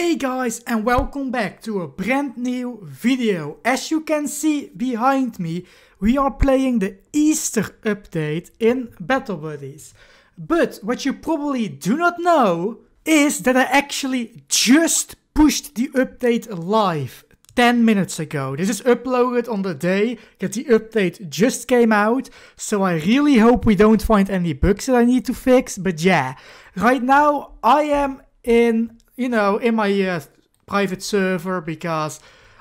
Hey guys and welcome back to a brand new video. As you can see behind me, we are playing the Easter update in Battle Buddies. But what you probably do not know is that I actually just pushed the update live 10 minutes ago. This is uploaded on the day that the update just came out, so I really hope we don't find any bugs that I need to fix, but yeah. Right now I am in you know, in my uh, private server because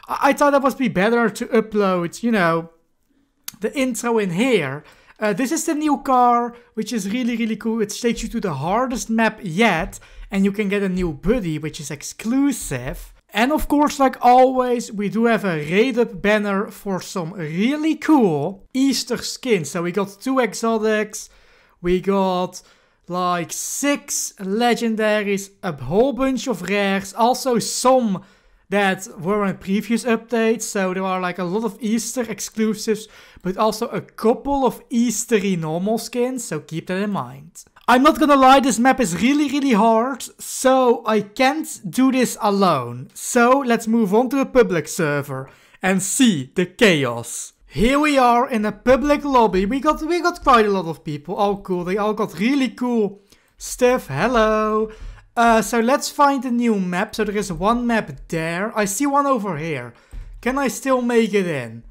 I-, I thought it would be better to upload, you know, the intro in here. Uh, this is the new car, which is really, really cool. It takes you to the hardest map yet, and you can get a new buddy, which is exclusive. And of course, like always, we do have a raid up banner for some really cool Easter skins. So we got two exotics, we got like six legendaries, a whole bunch of rares, also some that were in previous updates. So there are like a lot of Easter exclusives, but also a couple of Eastery normal skins. So keep that in mind. I'm not gonna lie, this map is really, really hard, so I can't do this alone. So let's move on to a public server and see the chaos. Here we are in a public lobby. We got we got quite a lot of people. Oh cool, they all got really cool stuff. Hello. Uh, so let's find a new map. So there is one map there. I see one over here. Can I still make it in?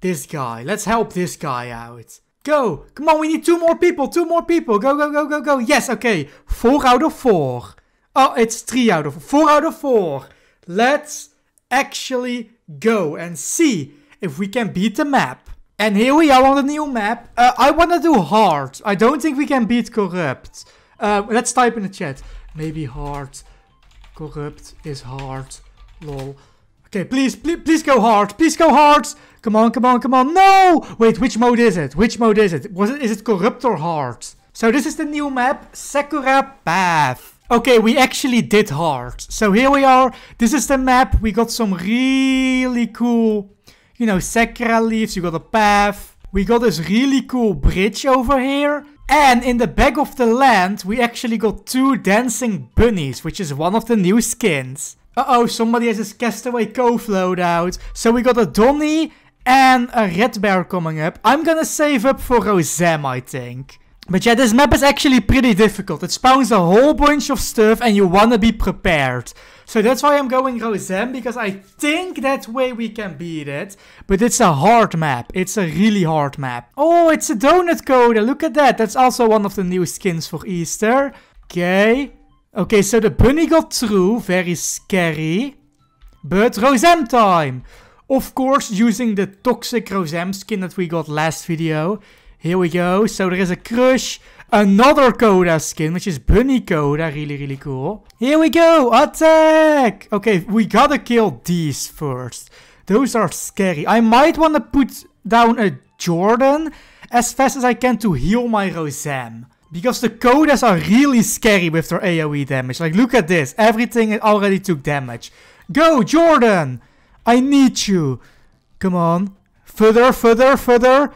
This guy. Let's help this guy out. Go. Come on, we need two more people. Two more people. Go, go, go, go, go. Yes, okay. Four out of four. Oh, it's three out of four. Four out of four. Let's actually go and see if we can beat the map. And here we are on the new map. Uh, I wanna do hard. I don't think we can beat corrupt. Uh, let's type in the chat. Maybe hard. Corrupt is hard. Lol. Okay, please, please, please go hard. Please go hard. Come on, come on, come on. No! Wait, which mode is it? Which mode is it? Was it is it corrupt or hard? So this is the new map, Sakura Path. Okay, we actually did hard. So here we are. This is the map. We got some really cool you know, Sakura leaves, you got a path. We got this really cool bridge over here. And in the back of the land, we actually got two dancing bunnies, which is one of the new skins. Uh-oh, somebody has his castaway cove loadout. So we got a Donny and a red bear coming up. I'm gonna save up for Rosem, I think. But yeah, this map is actually pretty difficult. It spawns a whole bunch of stuff and you wanna be prepared. So that's why I'm going Rosem because I think that way we can beat it. But it's a hard map. It's a really hard map. Oh, it's a donut coda. Look at that. That's also one of the new skins for Easter. Okay. Okay, so the bunny got through. Very scary. But Rosem time. Of course, using the toxic Rosem skin that we got last video. Here we go. So there is a crush. Another Coda skin, which is Bunny Coda, Really, really cool. Here we go. Attack. Okay, we gotta kill these first. Those are scary. I might want to put down a Jordan as fast as I can to heal my Rosam, Because the Codas are really scary with their AoE damage. Like, look at this. Everything already took damage. Go, Jordan! I need you. Come on. Further, further, further.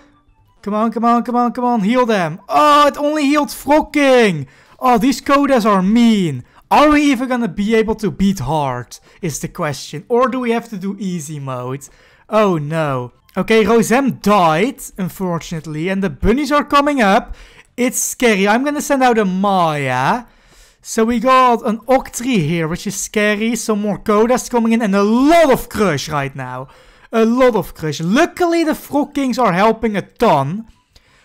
Come on, come on, come on, come on. Heal them. Oh, it only healed Frocking. Oh, ah, these codas are mean. Are we even gonna be able to beat hard? Is the question. Or do we have to do easy mode? Oh no. Okay, Rosem died, unfortunately. And the bunnies are coming up. It's scary. I'm gonna send out a Maya. So we got an Octree here, which is scary. Some more codas coming in and a lot of Crush right now a lot of krish. Luckily the Frog Kings are helping a ton.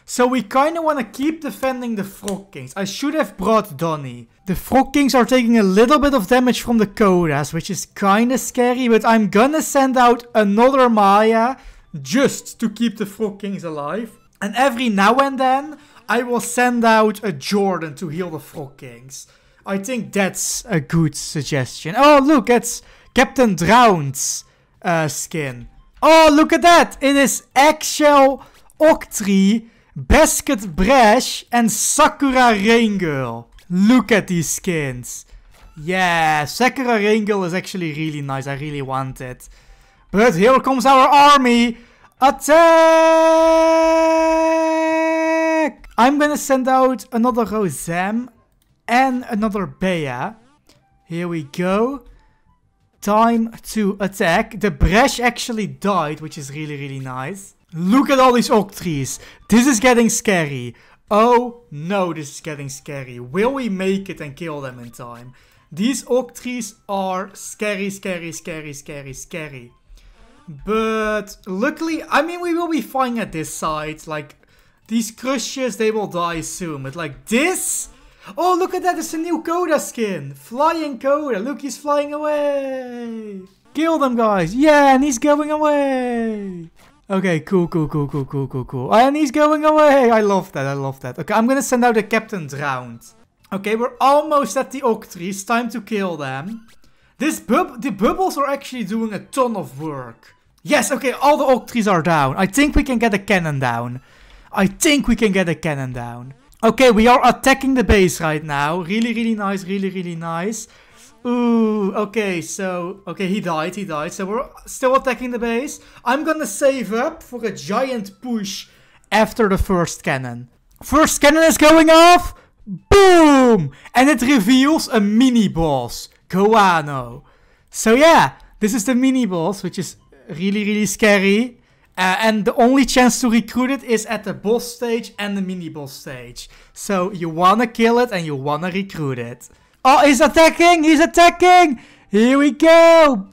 So we kind of want to keep defending the Frog Kings. I should have brought Donny. The Frog Kings are taking a little bit of damage from the Kodas, which is kind of scary. But I'm gonna send out another Maya just to keep the Frog Kings alive. And every now and then, I will send out a Jordan to heal the Frog Kings. I think that's a good suggestion. Oh, look, it's Captain Drowns uh, skin. Oh, look at that! It is Eggshell Octree, Basket Brash and Sakura Rain Girl. Look at these skins. Yeah, Sakura Rain Girl is actually really nice. I really want it. But here comes our army. Attack! I'm gonna send out another Rosem and another Bea. Here we go time to attack. The Bresh actually died, which is really, really nice. Look at all these oak trees. This is getting scary. Oh no, this is getting scary. Will we make it and kill them in time? These oak trees are scary, scary, scary, scary, scary. But luckily, I mean, we will be fine at this side. Like, these crushes, they will die soon. But like this, Oh, look at that. It's a new Coda skin. Flying Coda. Look, he's flying away. Kill them, guys. Yeah, and he's going away. Okay, cool, cool, cool, cool, cool, cool, cool. Oh, and he's going away. I love that. I love that. Okay, I'm going to send out the captain's rounds. Okay, we're almost at the Octrees. Time to kill them. This bub the bubbles are actually doing a ton of work. Yes, okay, all the Octrees are down. I think we can get a cannon down. I think we can get a cannon down. Okay, we are attacking the base right now. Really, really nice, really, really nice. Ooh, okay, so... Okay, he died, he died. So we're still attacking the base. I'm gonna save up for a giant push after the first cannon. First cannon is going off! Boom! And it reveals a mini-boss, Goano. So yeah, this is the mini-boss, which is really, really scary. Uh, and the only chance to recruit it is at the boss stage and the mini boss stage. So you wanna kill it and you wanna recruit it. Oh, he's attacking! He's attacking! Here we go!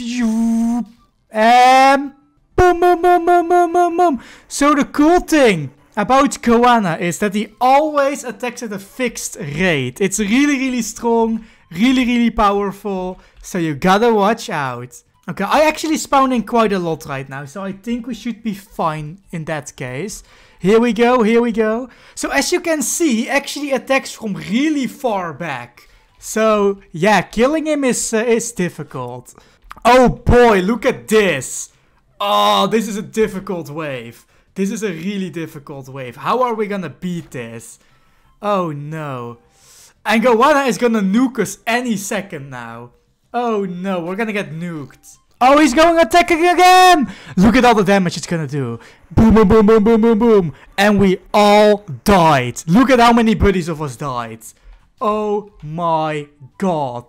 And boom, boom, boom, boom, boom, boom, boom. So the cool thing about Koana is that he always attacks at a fixed rate. It's really, really strong, really, really powerful. So you gotta watch out. Okay, I actually spawned in quite a lot right now, so I think we should be fine in that case. Here we go, here we go. So as you can see, he actually attacks from really far back. So yeah, killing him is, uh, is difficult. Oh boy, look at this. Oh, this is a difficult wave. This is a really difficult wave. How are we gonna beat this? Oh no. Angowana is gonna nuke us any second now. Oh no, we're gonna get nuked. Oh, he's going attacking again! Look at all the damage it's gonna do. Boom, boom, boom, boom, boom, boom, boom. And we all died. Look at how many buddies of us died. Oh my god.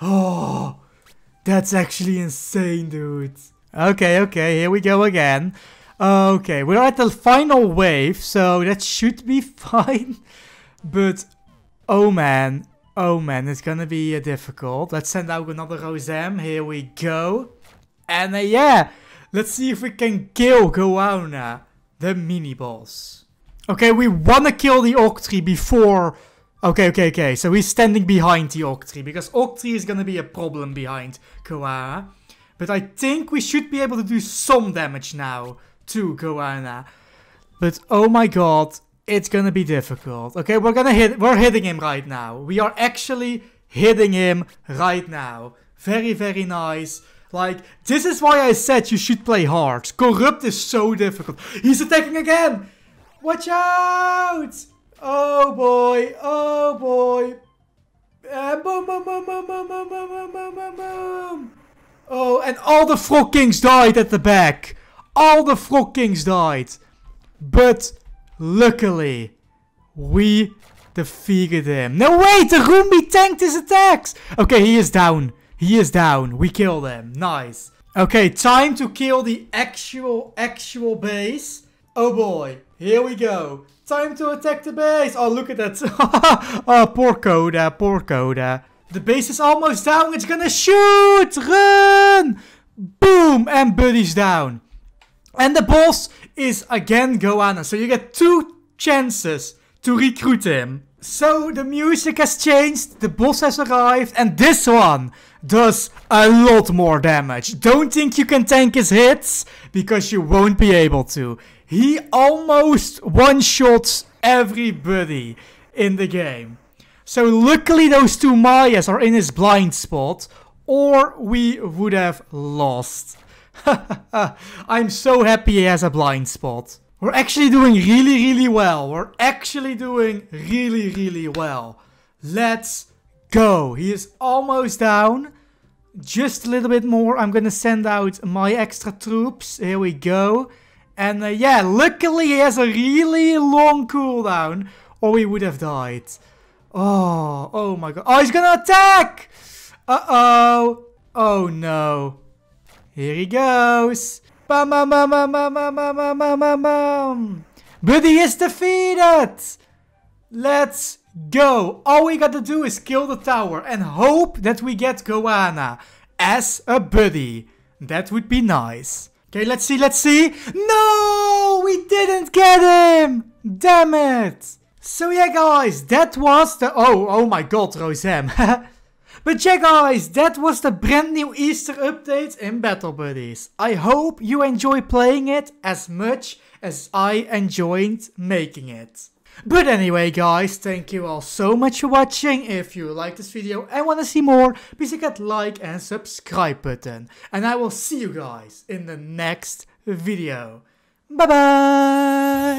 Oh, that's actually insane, dude. Okay, okay, here we go again. Okay, we're at the final wave, so that should be fine. But, oh man, Oh man, it's gonna be uh, difficult. Let's send out another Rosem. Here we go. And uh, yeah, let's see if we can kill Goauna, the mini boss. Okay, we wanna kill the Octree before... Okay, okay, okay. So he's standing behind the Octree because Octree is gonna be a problem behind Gowana. But I think we should be able to do some damage now to Goauna. But oh my god, it's gonna be difficult. Okay, we're gonna hit- we're hitting him right now. We are actually hitting him right now. Very, very nice. Like, this is why I said you should play hard. Corrupt is so difficult. He's attacking again! Watch out! Oh boy, oh boy. And boom, boom, boom, boom, boom, boom, boom, boom, boom, boom. Oh, and all the Frog Kings died at the back. All the Frog Kings died. But Luckily, we defeated him. No, wait! The Roombi tanked his attacks! Okay, he is down. He is down. We killed him. Nice. Okay, time to kill the actual, actual base. Oh boy, here we go. Time to attack the base. Oh, look at that. oh, poor Coda, poor Coda. The base is almost down. It's gonna shoot. Run! Boom! And Buddy's down. And the boss is again Goanna, so you get two chances to recruit him. So the music has changed, the boss has arrived, and this one does a lot more damage. Don't think you can tank his hits, because you won't be able to. He almost one-shots everybody in the game. So luckily those two Mayas are in his blind spot, or we would have lost. I'm so happy he has a blind spot. We're actually doing really, really well. We're actually doing really, really well. Let's go. He is almost down. Just a little bit more. I'm going to send out my extra troops. Here we go. And uh, yeah, luckily he has a really long cooldown. Or we would have died. Oh, oh my god. Oh, he's going to attack! Uh-oh. Oh no. Here he goes. Bam, bam, bam, bam, bam, bam, bam, bam, bam, bam. Buddy is defeated. Let's go. All we gotta do is kill the tower and hope that we get Goanna as a buddy. That would be nice. Okay, let's see, let's see. No, we didn't get him. Damn it. So yeah, guys, that was the... Oh, oh my god, Roseanne. But yeah guys, that was the brand new Easter update in Battle Buddies. I hope you enjoy playing it as much as I enjoyed making it. But anyway guys, thank you all so much for watching. If you like this video and want to see more, please hit that like and subscribe button. And I will see you guys in the next video. Bye bye!